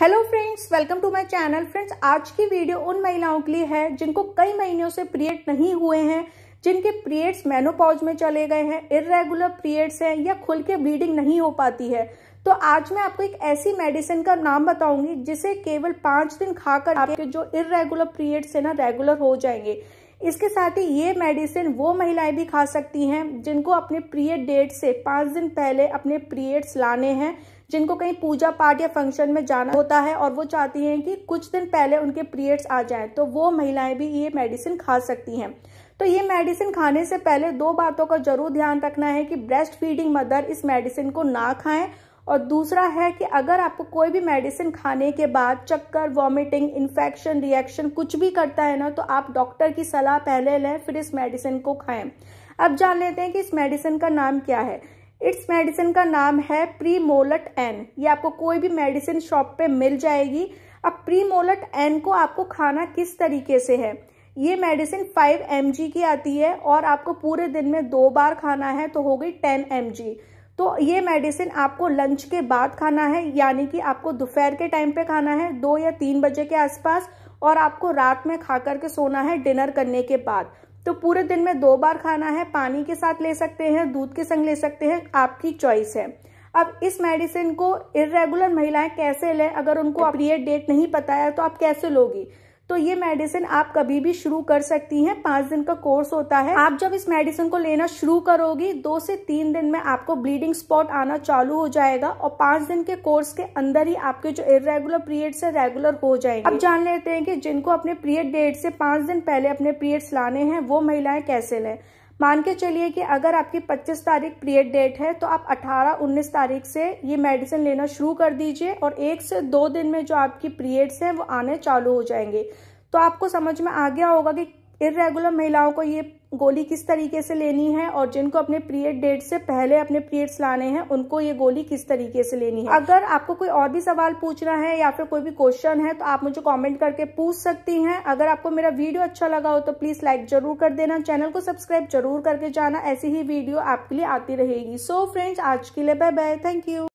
hello friends welcome to my channel friends आज की video उन महिलाओं के लिए है जिनको कई महीनों से पीरियड नहीं हुए हैं जिनके पीरियड्स मेनोपॉज में चले गए हैं इरेगुलर पीरियड्स हैं या खुल के ब्लीडिंग नहीं हो पाती है तो आज मैं आपको एक ऐसी मेडिसिन का नाम बताऊंगी जिसे केवल पाँच दिन खाकर आपके जो इरेगुलर पीरियड्स है ना रेगुलर हो जाएंगे इसके साथ ही ये मेडिसिन वो महिलाएं भी खा सकती हैं जिनको अपने पीरियड डेट से पाँच दिन पहले अपने पीरियड्स लाने हैं जिनको कहीं पूजा पाठ या फंक्शन में जाना होता है और वो चाहती हैं कि कुछ दिन पहले उनके पीरियड्स आ जाएं तो वो महिलाएं भी ये मेडिसिन खा सकती हैं तो ये मेडिसिन खाने से पहले दो बातों का जरूर ध्यान रखना है कि ब्रेस्ट फीडिंग मदर इस मेडिसिन को ना खाएं और दूसरा है कि अगर आपको कोई भी मेडिसिन खाने के बाद चक्कर वॉमिटिंग इन्फेक्शन रिएक्शन कुछ भी करता है ना तो आप डॉक्टर की सलाह पहले लें फिर इस मेडिसिन को खाएं अब जान लेते हैं कि इस मेडिसिन का नाम क्या है इट्स मेडिसिन का नाम है प्री मोलट एन ये आपको कोई भी मेडिसिन शॉप पे मिल जाएगी अब प्री मोलट एन को आपको खाना किस तरीके से है ये मेडिसिन 5 एम की आती है और आपको पूरे दिन में दो बार खाना है तो हो गई 10 एम तो ये मेडिसिन आपको लंच के बाद खाना है यानी कि आपको दोपहर के टाइम पे खाना है दो या तीन बजे के आसपास और आपको रात में खा करके सोना है डिनर करने के बाद तो पूरे दिन में दो बार खाना है पानी के साथ ले सकते हैं दूध के संग ले सकते हैं आपकी चॉइस है अब इस मेडिसिन को इरेगुलर महिलाएं कैसे लें अगर उनको आप डेट नहीं पता है तो आप कैसे लोगी तो ये मेडिसिन आप कभी भी शुरू कर सकती हैं पांच दिन का कोर्स होता है आप जब इस मेडिसिन को लेना शुरू करोगी दो से तीन दिन में आपको ब्लीडिंग स्पॉट आना चालू हो जाएगा और पांच दिन के कोर्स के अंदर ही आपके जो इरेगुलर पीरियड है रेगुलर हो जाएंगे अब जान लेते हैं कि जिनको अपने पीरियड डेट से पांच दिन पहले अपने पीरियड्स लाने हैं वो महिलाएं कैसे लें मान के चलिए कि अगर आपकी 25 तारीख पीरियड डेट है तो आप 18-19 तारीख से ये मेडिसिन लेना शुरू कर दीजिए और एक से दो दिन में जो आपकी पीरियड्स हैं वो आने चालू हो जाएंगे तो आपको समझ में आ गया होगा कि इरेगुलर महिलाओं को ये गोली किस तरीके से लेनी है और जिनको अपने पीरियड डेट से पहले अपने पीरियड्स लाने हैं उनको ये गोली किस तरीके से लेनी है अगर आपको कोई और भी सवाल पूछना है या फिर कोई भी क्वेश्चन है तो आप मुझे कॉमेंट करके पूछ सकती हैं अगर आपको मेरा वीडियो अच्छा लगा हो तो प्लीज लाइक जरूर कर देना चैनल को सब्सक्राइब जरूर करके जाना ऐसी ही वीडियो आपके लिए आती रहेगी सो so फ्रेंड्स आज के लिए बाय बाय थैंक यू